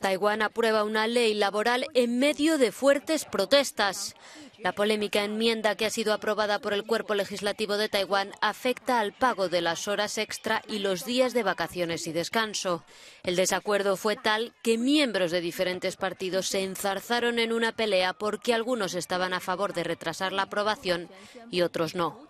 Taiwán aprueba una ley laboral en medio de fuertes protestas. La polémica enmienda que ha sido aprobada por el cuerpo legislativo de Taiwán afecta al pago de las horas extra y los días de vacaciones y descanso. El desacuerdo fue tal que miembros de diferentes partidos se enzarzaron en una pelea porque algunos estaban a favor de retrasar la aprobación y otros no.